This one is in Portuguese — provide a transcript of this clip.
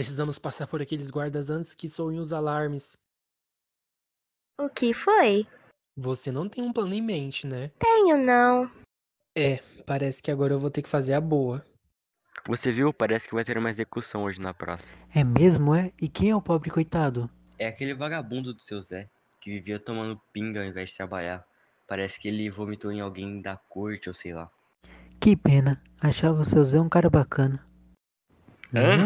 Precisamos passar por aqueles guardas antes que soem os alarmes. O que foi? Você não tem um plano em mente, né? Tenho, não. É, parece que agora eu vou ter que fazer a boa. Você viu? Parece que vai ter uma execução hoje na praça. É mesmo, é? E quem é o pobre coitado? É aquele vagabundo do seu Zé, que vivia tomando pinga ao invés de trabalhar. Parece que ele vomitou em alguém da corte ou sei lá. Que pena. Achava o seu Zé um cara bacana. Hã?